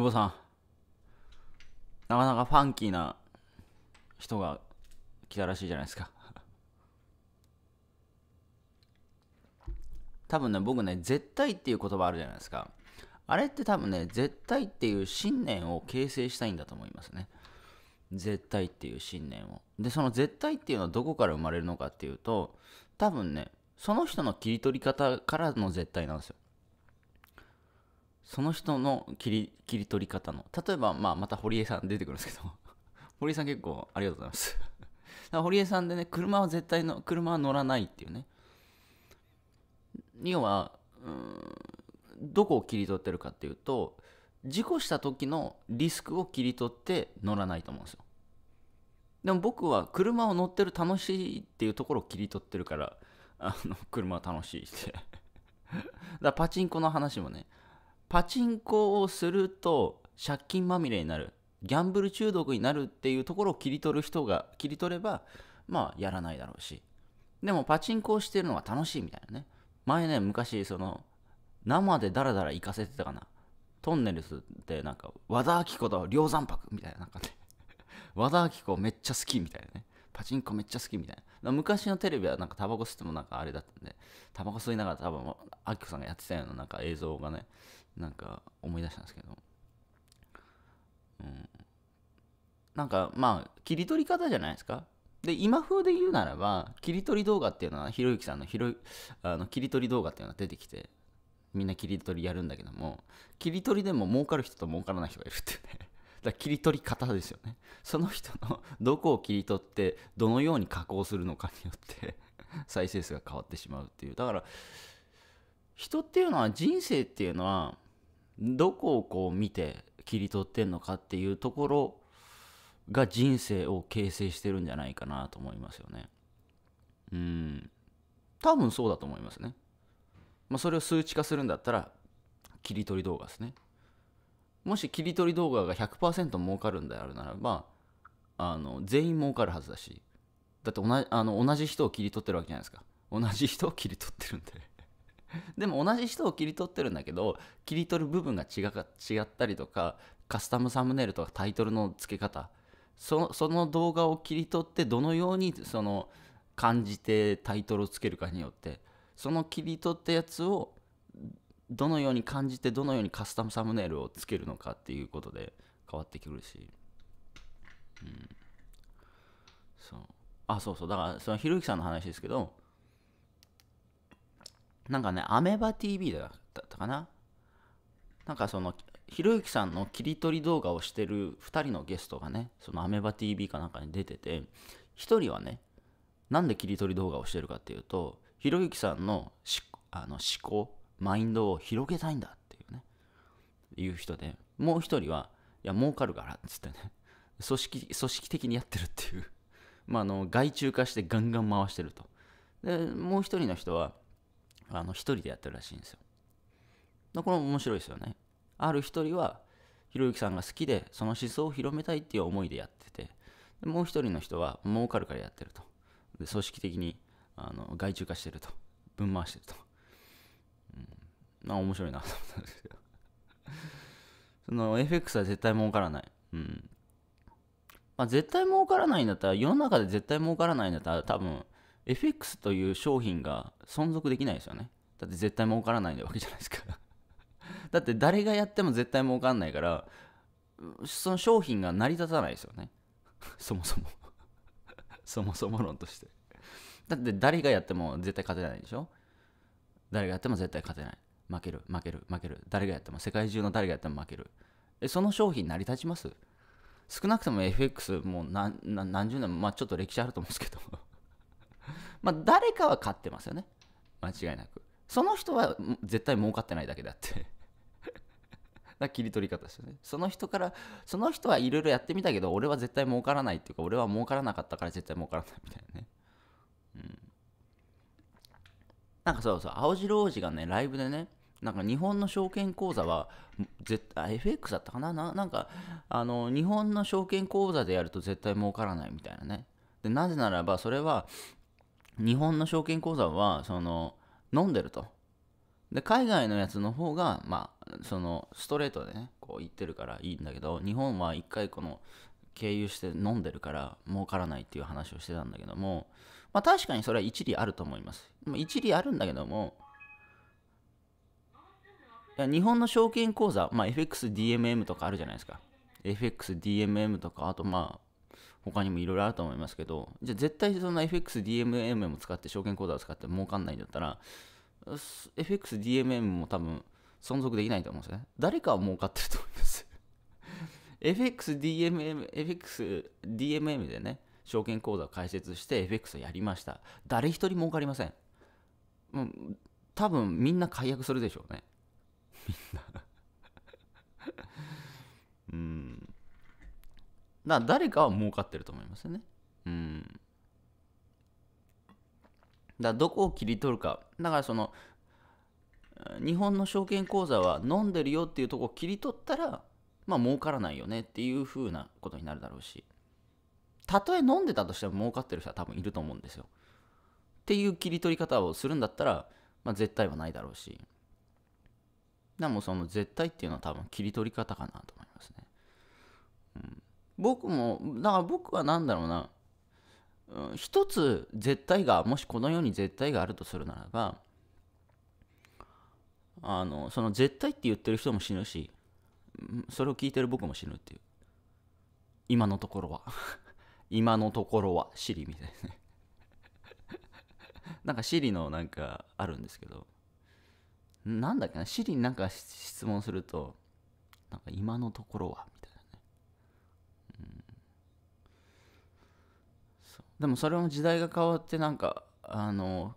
久保さんなかなかファンキーな人が来たらしいじゃないですか 多分ね僕ね絶対っていう言葉あるじゃないですかあれって多分ね絶対っていう信念を形成したいんだと思いますね絶対っていう信念をでその絶対っていうのはどこから生まれるのかっていうと多分ねその人の切り取り方からの絶対なんですよその人の切り切り取り方の例えば、まあ、また堀江さん出てくるんですけど 堀江さん結構ありがとうございますだから堀江さんでね車は絶対の車は乗らないっていうね要はどこを切り取ってるかっていうと事故した時のリスクを切り取って乗らないと思うんですよでも僕は車を乗ってる楽しいっていうところを切り取ってるからあの車は楽しいってだからパチンコの話もねパチンコをすると借金まみれになるギャンブル中毒になるっていうところを切り取る人が切り取ればまあやらないだろうしでもパチンコをしてるのは楽しいみたいなね前ね昔その生でダラダラ行かせてたかなトンネルスってなんか和田アキ子と梁山泊みたいななんかね 和田アキ子めっちゃ好きみたいなねパチンコめっちゃ好きみたいな昔のテレビはなんかタバコ吸ってもなんかあれだったんでタバコ吸いながら多分アキ子さんがやってたようななんか映像がねなんか思い出したんですけど、うん、なんかまあ切り取り方じゃないですかで今風で言うならば切り取り動画っていうのはひろゆきさんのひろあの切り取り動画っていうのが出てきてみんな切り取りやるんだけども切り取りでも儲かる人と儲からない人がいるっていうね だ切り取り方ですよねその人の どこを切り取ってどのように加工するのかによって再生数が変わってしまうっていうだから人っていうのは人生っていうのはどこをこう見て切り取ってんのかっていうところが人生を形成してるんじゃないかなと思いますよね。うん。多分そうだと思いますね。まあ、それを数値化するんだったら、切り取り動画ですね。もし切り取り動画が100%儲かるんであるならば、あの、全員儲かるはずだし、だって同じあの同じ人を切り取ってるわけじゃないですか。同じ人を切り取ってるんで でも同じ人を切り取ってるんだけど切り取る部分が違か違ったりとかカスタムサムネイルとかタイトルの付け方そその動画を切り取ってどのようにその感じてタイトルをつけるかによってその切り取ったやつをどのように感じてどのようにカスタムサムネイルをつけるのかっていうことで変わってくるし、うん、そうあそうそうだからそのひろゆきさんの話ですけどなんかね、アメバ TV だったかななんかその、ひろゆきさんの切り取り動画をしてる2人のゲストがね、そのアメバ TV かなんかに出てて、1人はね、なんで切り取り動画をしてるかっていうと、ひろゆきさんのあの思考、マインドを広げたいんだっていうね、いう人で、もう1人は、いや、儲かるからっつってね、組織、組織的にやってるっていう、まあ、あの、外注化してガンガン回してると。で、もう1人の人は、あの、一人でやってるらしいんですよ。これも面白いですよね。ある一人は、ひろゆきさんが好きで、その思想を広めたいっていう思いでやってて、でもう一人の人は、儲かるからやってると。で組織的に、あの、外注化してると。分回してると。うん、まあ、面白いなと思ったんですけど。その、FX は絶対儲からない。うん。まあ、絶対儲からないんだったら、世の中で絶対儲からないんだったら、多分、FX という商品が存続できないですよね。だって絶対儲からないわけじゃないですか だって誰がやっても絶対儲かんないから、その商品が成り立たないですよね。そもそも そもそも論としてだって誰がやっても絶対勝てないでしょ誰がやっても絶対勝てない。負ける、負ける、負ける。誰がやっても、世界中の誰がやっても負ける。え、その商品成り立ちます少なくとも FX もう何何十年も、まあちょっと歴史あると思うんですけど まあ、誰かは勝ってますよね。間違いなく。その人は絶対儲かってないだけだってな 切り取り方ですよね。その人から、その人はいろいろやってみたけど、俺は絶対儲からないっていうか、俺は儲からなかったから絶対儲からないみたいなね。うん。なんかそうそう、青白王子がね、ライブでね、なんか日本の証券口座は絶対 FX だったかななんかあの日本の証券口座でやると絶対儲からないみたいなねでなぜならばそれは日本の証券口座はその飲んでるとで海外のやつの方がまあそのストレートでねこう言ってるからいいんだけど日本は一回この経由して飲んでるから儲からないっていう話をしてたんだけどもまあ確かにそれは一理あると思います一理あるんだけどもいや日本の証券口座、まあ、FXDMM とかあるじゃないですか FXDMM とかあとまあ他にもいろいろあると思いますけど、じゃあ絶対そんな FXDMM も使って証券口座を使って儲かんないんだったら、FXDMM も多分存続できないと思うんですね。誰かは儲かってると思います FXDMM、FXDMM でね、証券口座を開設して FX をやりました。誰一人儲かりません。う多分みんな解約するでしょうね。みんな うん。だ誰かは儲かってると思いますよね。うん。だどこを切り取るか。だからその、日本の証券口座は飲んでるよっていうとこを切り取ったら、まあ儲からないよねっていうふうなことになるだろうし、たとえ飲んでたとしても儲かってる人は多分いると思うんですよ。っていう切り取り方をするんだったら、まあ絶対はないだろうし。でもその絶対っていうのは多分切り取り方かなと。僕もだから僕は何だろうな、うん、一つ絶対がもしこの世に絶対があるとするならばあのその絶対って言ってる人も死ぬしそれを聞いてる僕も死ぬっていう今のところは 今のところはシリみたいですね なんかシリのなんかあるんですけどなんだっけなシリになんか質問するとなんか今のところはみでもそれも時代が変わってなんかあの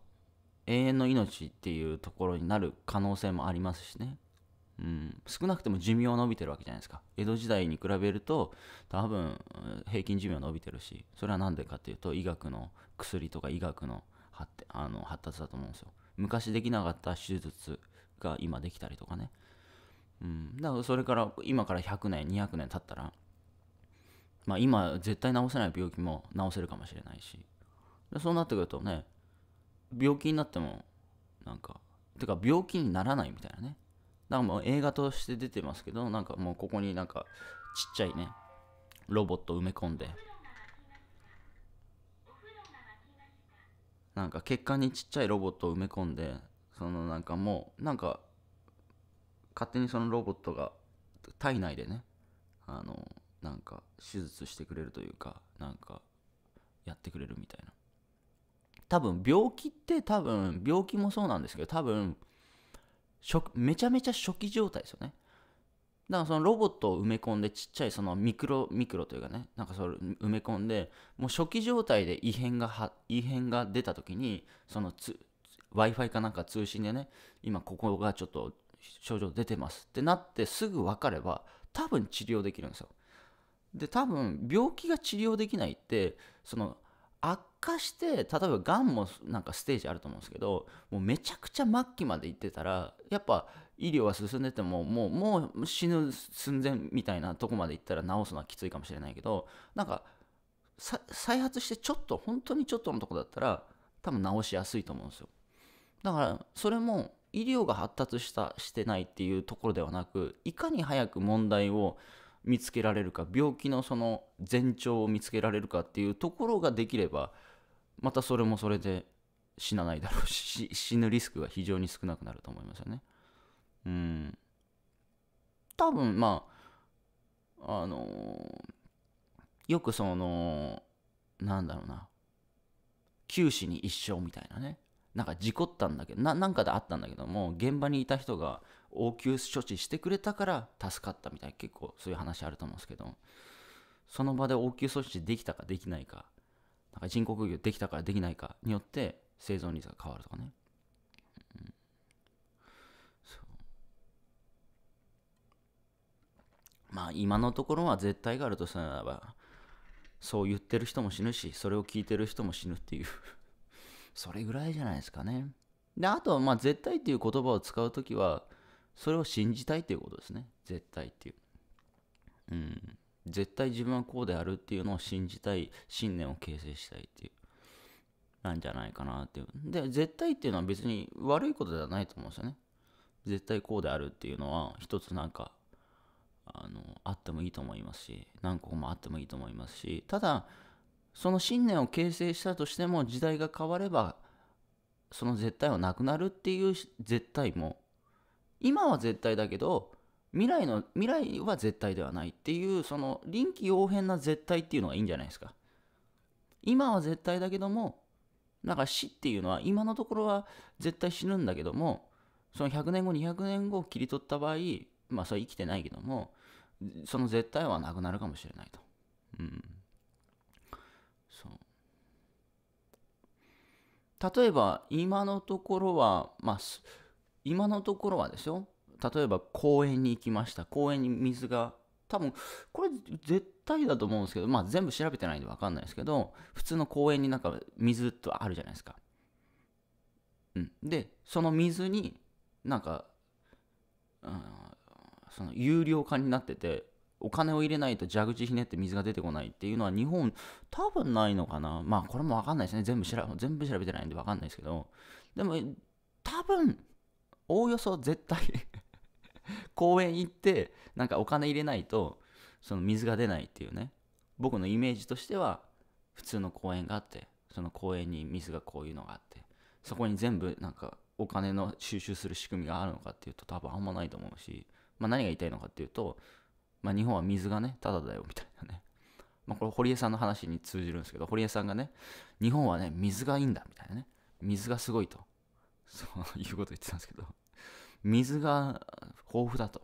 永遠の命っていうところになる可能性もありますしね、うん、少なくても寿命は伸びてるわけじゃないですか江戸時代に比べると多分平均寿命は伸びてるしそれは何でかっていうと医学の薬とか医学の発あの発達だと思うんですよ昔できなかった手術が今できたりとかね、うん、だからそれから今から100年200年経ったらまあ、今絶対治せない病気も治せるかもしれないしそうなってくるとね病気になってもなんかてか病気にならないみたいなねだからもう映画として出てますけどなんかもうここになんかちっちゃいねロボット埋め込んでなんか血管にちっちゃいロボットを埋め込んでそのなんかもうなんか勝手にそのロボットが体内でねあのなんか手術してくれるというかなんかやってくれるみたいな多分病気って多分病気もそうなんですけど多分めちゃめちゃ初期状態ですよねだからそのロボットを埋め込んでちっちゃいそのミクロミクロというかねなんかそれ埋め込んでもう初期状態で異変が異変が出た時にその w i f i かなんか通信でね今ここがちょっと症状出てますってなってすぐ分かれば多分治療できるんですよで多分病気が治療できないってその悪化して例えばがんもなんかステージあると思うんですけどもうめちゃくちゃ末期まで行ってたらやっぱ医療は進んでてももうもう死ぬ寸前みたいなとこまで行ったら治すのはきついかもしれないけどなんか再発してちょっと本当にちょっとのとこだったら多分治しやすいと思うんですよだからそれも医療が発達したしてないっていうところではなくいかに早く問題を見つけられるか病気のその前兆を見つけられるかっていうところができればまたそれもそれで死なないだろうし死ぬリスクが非常に少なくなると思いますよね。うん多分まああのよくそのなんだろうな九死に一生みたいなねなんか事故ったんだけどななんかであったんだけども現場にいた人が応急処置してくれたから助かったみたいな結構そういう話あると思うんですけどその場で応急処置できたかできないかなんか人工呼吸できたからできないかによって生存率が変わるとかね、まあ今のところは絶対があるとすればそう言ってる人も死ぬしそれを聞いてる人も死ぬっていうそれぐらいじゃないですかね。で、あとは、まあ、絶対っていう言葉を使うときは、それを信じたいっていうことですね。絶対っていう。うん。絶対自分はこうであるっていうのを信じたい、信念を形成したいっていう。なんじゃないかなっていう。で、絶対っていうのは別に悪いことではないと思うんですよね。絶対こうであるっていうのは、一つなんか、あの、あってもいいと思いますし、何個もあってもいいと思いますし、ただ、その信念を形成したとしても時代が変わればその絶対はなくなるっていう絶対も今は絶対だけど未来の未来は絶対ではないっていうその臨機応変な絶対っていうのがいいんじゃないですか今は絶対だけどもだから死っていうのは今のところは絶対死ぬんだけどもその100年後200年後を切り取った場合まあそれ生きてないけどもその絶対はなくなるかもしれないとうん例えば今のところは、まあ、今のところはですよ例えば公園に行きました公園に水が多分これ絶対だと思うんですけど、まあ、全部調べてないんで分かんないですけど普通の公園になんか水ってあるじゃないですか、うん、でその水になんか、うん、その有料化になっててお金を入れないと蛇口ひねって水が出てこないっていうのは日本多分ないのかなまあこれもわかんないですね全部調べ全部調べてないんでわかんないですけどでも多分おおよそ絶対 公園行ってなんかお金入れないとその水が出ないっていうね僕のイメージとしては普通の公園があってその公園に水がこういうのがあってそこに全部なんかお金の収集する仕組みがあるのかっていうと多分あんまないと思うし、まあ、何が言いたいのかっていうとまあ、日本は水がね、ただだよみたいなね。まあ、これ堀江さんの話に通じるんですけど、堀江さんがね、日本はね、水がいいんだみたいなね。水がすごいと。そういうこと言ってたんですけど、水が豊富だと。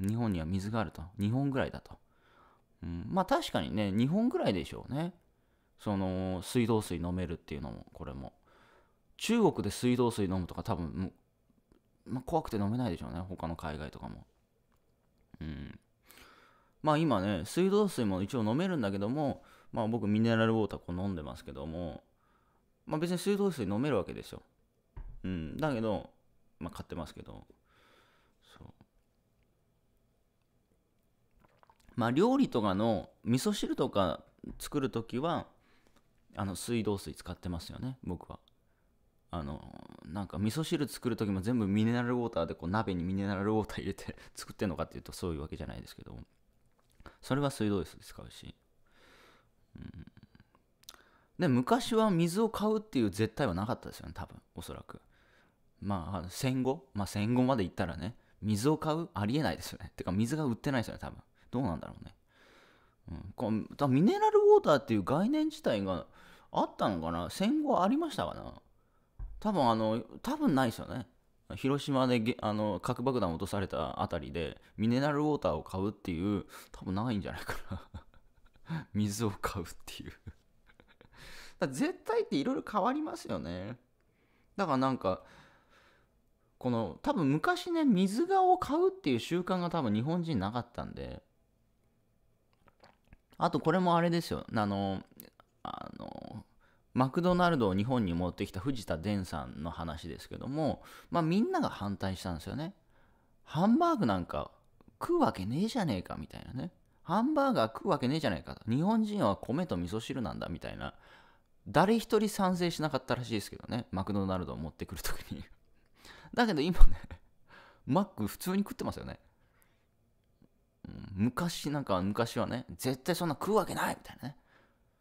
日本には水があると。日本ぐらいだと。うん、まあ確かにね、日本ぐらいでしょうね。その、水道水飲めるっていうのも、これも。中国で水道水飲むとか多分、まあ、怖くて飲めないでしょうね。他の海外とかも。うん。まあ今ね、水道水も一応飲めるんだけども、まあ僕ミネラルウォーターこう飲んでますけども、まあ別に水道水飲めるわけですよ。うん。だけど、まあ買ってますけど、そう。まあ料理とかの味噌汁とか作るときは、あの水道水使ってますよね、僕は。あの、なんか味噌汁作る時も全部ミネラルウォーターでこう鍋にミネラルウォーター入れて 作ってんのかっていうとそういうわけじゃないですけど。それは水道水使うし、うん、で昔は水を買うっていう絶対はなかったですよね多分おそらくまあ戦後まあ戦後まで行ったらね水を買うありえないですよねてか水が売ってないですよね多分どうなんだろうね、うん、こミネラルウォーターっていう概念自体があったのかな戦後ありましたかな多分あの多分ないですよね広島であの核爆弾落とされたあたりでミネラルウォーターを買うっていう多分ないんじゃないかな 水を買うっていう だ絶対っていろいろ変わりますよねだからなんかこの多分昔ね水がを買うっていう習慣が多分日本人なかったんであとこれもあれですよあのあのマクドナルドを日本に持ってきた藤田伝さんの話ですけども、まあ、みんなが反対したんですよね。ハンバーグなんか食うわけねえじゃねえかみたいなね。ハンバーガー食うわけねえじゃねえか。日本人は米と味噌汁なんだみたいな。誰一人賛成しなかったらしいですけどね。マクドナルドを持ってくるときに。だけど今ね、マック普通に食ってますよね。昔なんか昔はね、絶対そんな食うわけないみたいなね。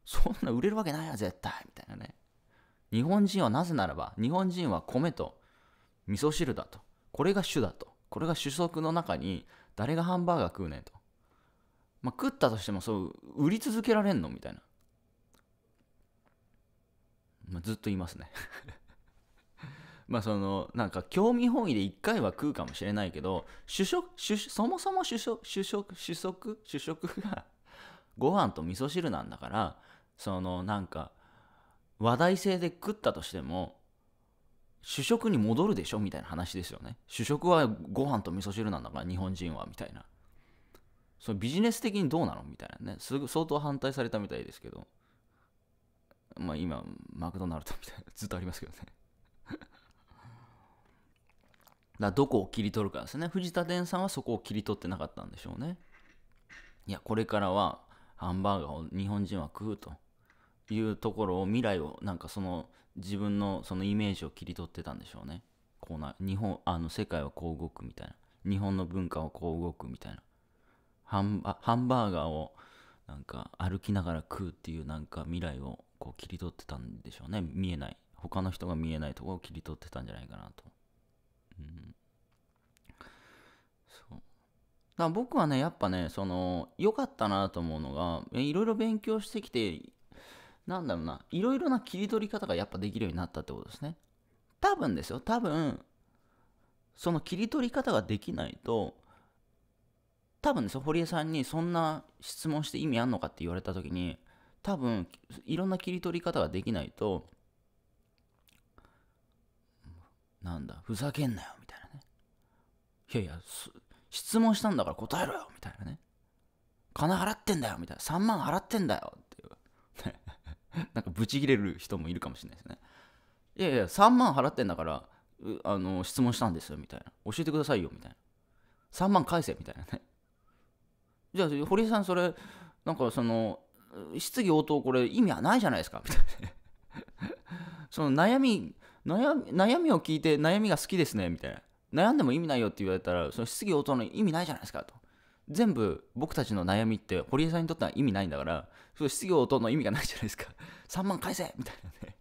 そんな売れるわけないや絶対みたいなね。日本人はなぜならば、日本人は米と味噌汁だと。これが主だと。これが主食の中に、誰がハンバーガー食うねんと。まあ、食ったとしても、そう、売り続けられんのみたいな。まあ、ずっと言いますね まあその、なんか興味本位で一回は食うかもしれないけど、主食、主そもそも主食、主食、主食、主食がご飯と味噌汁なんだから、そのなんか話題性で食ったとしても主食に戻るでしょみたいな話ですよね主食はご飯と味噌汁なんだから日本人はみたいなそのビジネス的にどうなのみたいなねすぐ相当反対されたみたいですけどまあ今マクドナルドみたいなずっとありますけどね だどこを切り取るかですね藤田伝さんはそこを切り取ってなかったんでしょうねいやこれからはハンバーガーを日本人は食うというところを未来をなんかその自分のそのイメージを切り取ってたんでしょうねこうな日本あの世界はこう動くみたいな日本の文化はこう動くみたいなハンバーガーをなんか歩きながら食うっていうなんか未来をこう切り取ってたんでしょうね見えない他の人が見えないところを切り取ってたんじゃないかなと、うん、そうだ僕はねやっぱねその良かったなと思うのがいろいろ勉強してきてなんだろうな、いろいろな切り取り方がやっぱできるようになったってことですね。多分ですよ、多分、その切り取り方ができないと、多分ですよ、堀江さんにそんな質問して意味あんのかって言われた時に、多分、いろんな切り取り方ができないと、なんだ、ふざけんなよ、みたいなね。いやいや、質問したんだから答えろよ、みたいなね。金払ってんだよ、みたいな。3万払ってんだよ、っていう。なんかブチギレる人もいるかもしれないですね。いやいや、3万払ってんだから、あの質問したんですよ、みたいな。教えてくださいよ、みたいな。3万返せ、みたいなね。じゃあ、堀江さん、それ、なんかその、質疑応答、これ意味はないじゃないですか、みたいな、ね。その悩み悩み、悩みを聞いて、悩みが好きですね、みたいな。悩んでも意味ないよって言われたら、その質疑応答の意味ないじゃないですか、と。全部僕たちの悩みって堀江さんにとっては意味ないんだからそれ失業との意味がないじゃないですか3 万返せみたいなね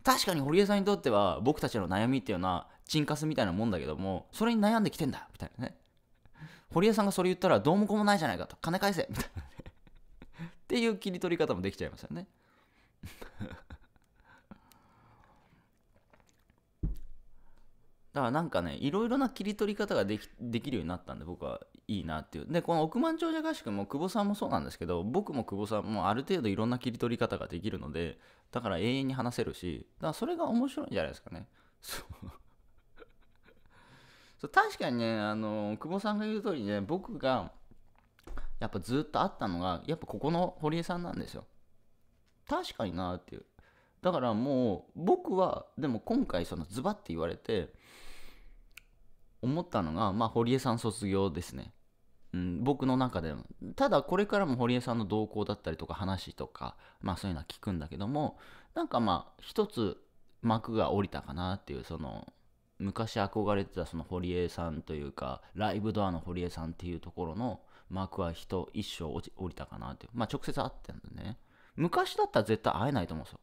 確かに堀江さんにとっては僕たちの悩みっていうのは沈スみたいなもんだけどもそれに悩んできてんだみたいなね堀江さんがそれ言ったらどうもこうもないじゃないかと金返せみたいなね っていう切り取り方もできちゃいますよねだからなんかねいろいろな切り取り方ができできるようになったんで僕はいいなっていうでこの億万長者合宿も久保さんもそうなんですけど僕も久保さんもある程度いろんな切り取り方ができるのでだから永遠に話せるしだからそれが面白いんじゃないですかねそう確かにねあの久保さんが言う通りね僕がやっぱずっとあったのがやっぱここの堀江さんなんですよ確かになっていうだからもう僕はでも今回そのズバッて言われて思ったのが、まあ、堀江さん卒業ですね。うん、僕の中でも。ただ、これからも堀江さんの動向だったりとか話とか、まあそういうのは聞くんだけども、なんかまあ、一つ幕が下りたかなっていう、その、昔憧れてたその堀江さんというか、ライブドアの堀江さんっていうところの幕は人一生降りたかなっていう。まあ直接会ってんだね。昔だったら絶対会えないと思うんですよ。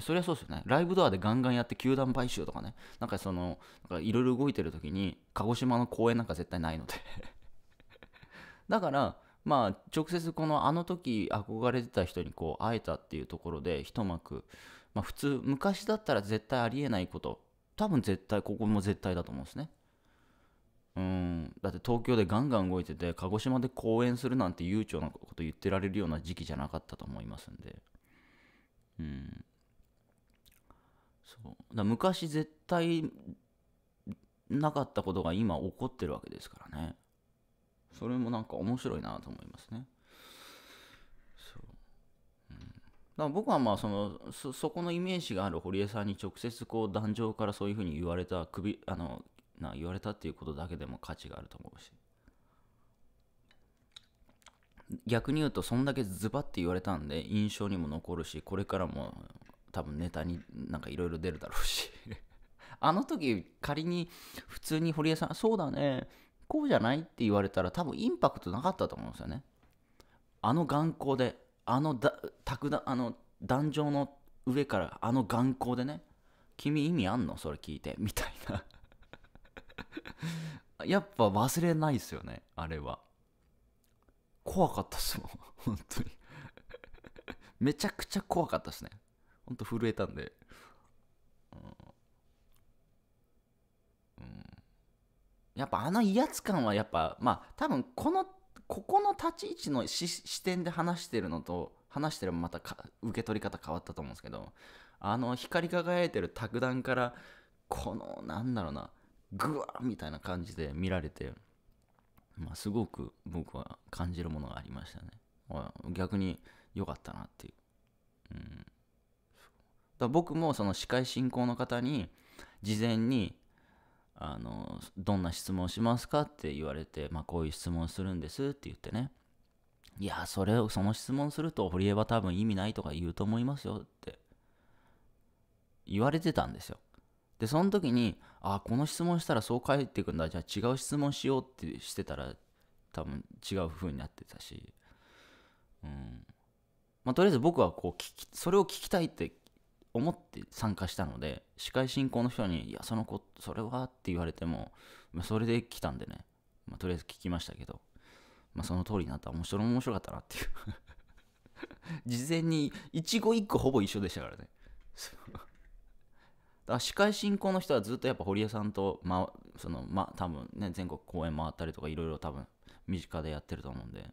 そりゃそうですよね。ライブドアでガンガンやって球団買収とかね。なんかその、いろいろ動いてる時に、鹿児島の公演なんか絶対ないので だから、まあ、直接このあの時憧れてた人にこう会えたっていうところで一幕、まあ、普通昔だったら絶対ありえないこと多分絶対ここも絶対だと思うんですねうんだって東京でガンガン動いてて鹿児島で公演するなんて悠長なこと言ってられるような時期じゃなかったと思いますんでそうだ昔絶対なかったことが今起こってるわけですからねそれもなんか面白いなと思いますねそう、うん、だから僕はまあそのそそこのイメージがある堀江さんに直接こう壇上からそういうふうに言われた首あのな言われたっていうことだけでも価値があると思うし逆に言うとそんだけズバッて言われたんで印象にも残るしこれからも多分ネタになんかいろいろ出るだろうし あの時仮に普通に堀江さん「そうだねこうじゃない?」って言われたら多分インパクトなかったと思うんですよね。あの眼光であのだだあの壇上の上からあの眼光でね「君意味あんのそれ聞いて」みたいな やっぱ忘れないですよねあれは怖かったっすもん本当にめちゃくちゃ怖かったっすねほんと震えたんで、やっぱあの威圧感はやっぱまあ多分このここの立ち位置の視点で話してるのと話してればまた受け取り方変わったと思うんですけどあの光り輝いてる卓談からこのなんだろうなグワーみたいな感じで見られて、まあ、すごく僕は感じるものがありましたね逆に良かったなっていう、うんだ僕もその司会進行の方に事前にあのどんな質問しますかって言われて、まあ、こういう質問するんですって言ってねいやそれをその質問すると堀江は多分意味ないとか言うと思いますよって言われてたんですよでその時にあこの質問したらそう返ってくんだじゃあ違う質問しようってしてたら多分違う風になってたしうんまあとりあえず僕はこう聞きそれを聞きたいって思って参加したので司会進行の人に「いやその子それは?」って言われても、まあ、それで来たんでね、まあ、とりあえず聞きましたけど、まあ、その通りになった面白面白かったなっていう 事前に一語一句ほぼ一緒でしたからね だから司会進行の人はずっとやっぱ堀江さんと、ま、そのま多分ね全国公演回ったりとかいろいろ多分身近でやってると思うんで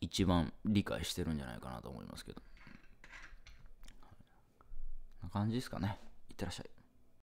一番理解してるんじゃないかなと思いますけどな感じですかねいってらっしゃい